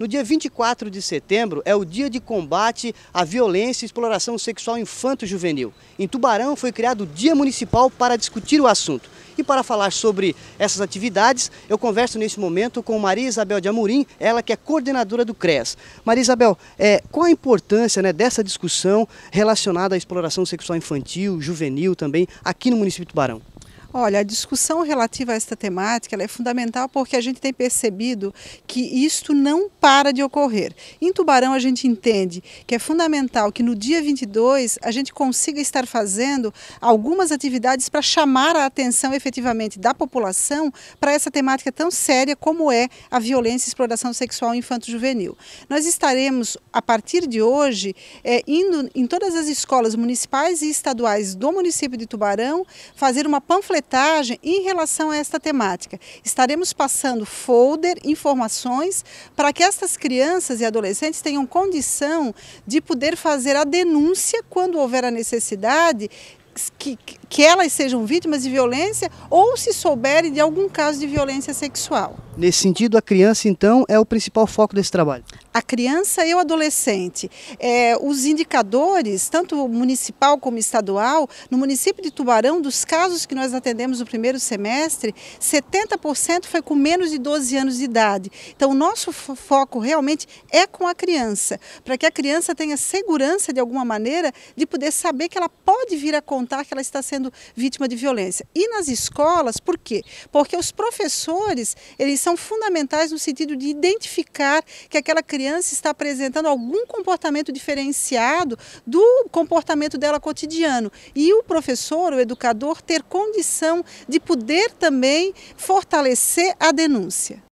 No dia 24 de setembro é o dia de combate à violência e exploração sexual infanto-juvenil. Em Tubarão foi criado o Dia Municipal para discutir o assunto. E para falar sobre essas atividades, eu converso nesse momento com Maria Isabel de Amorim, ela que é coordenadora do CRES. Maria Isabel, é, qual a importância né, dessa discussão relacionada à exploração sexual infantil, juvenil também, aqui no município de Tubarão? Olha, a discussão relativa a esta temática é fundamental porque a gente tem percebido que isto não para de ocorrer. Em Tubarão, a gente entende que é fundamental que no dia 22 a gente consiga estar fazendo algumas atividades para chamar a atenção efetivamente da população para essa temática tão séria como é a violência e exploração sexual infanto-juvenil. Nós estaremos, a partir de hoje, é, indo em todas as escolas municipais e estaduais do município de Tubarão fazer uma panfletagem panfletagem em relação a esta temática. Estaremos passando folder, informações, para que estas crianças e adolescentes tenham condição de poder fazer a denúncia quando houver a necessidade que, que, elas sejam vítimas de violência ou se souberem de algum caso de violência sexual. Nesse sentido, a criança, então, é o principal foco desse trabalho? a criança e o adolescente. É, os indicadores, tanto municipal como estadual, no município de Tubarão, dos casos que nós atendemos no primeiro semestre, 70% foi com menos de 12 anos de idade. Então, o nosso foco realmente é com a criança, para que a criança tenha segurança, de alguma maneira, de poder saber que ela pode vir a contar que ela está sendo vítima de violência. E nas escolas, por quê? Porque os professores, eles são fundamentais no sentido de identificar que aquela criança criança está apresentando algum comportamento diferenciado do comportamento dela cotidiano. E o professor, o educador, ter condição de poder também fortalecer a denúncia.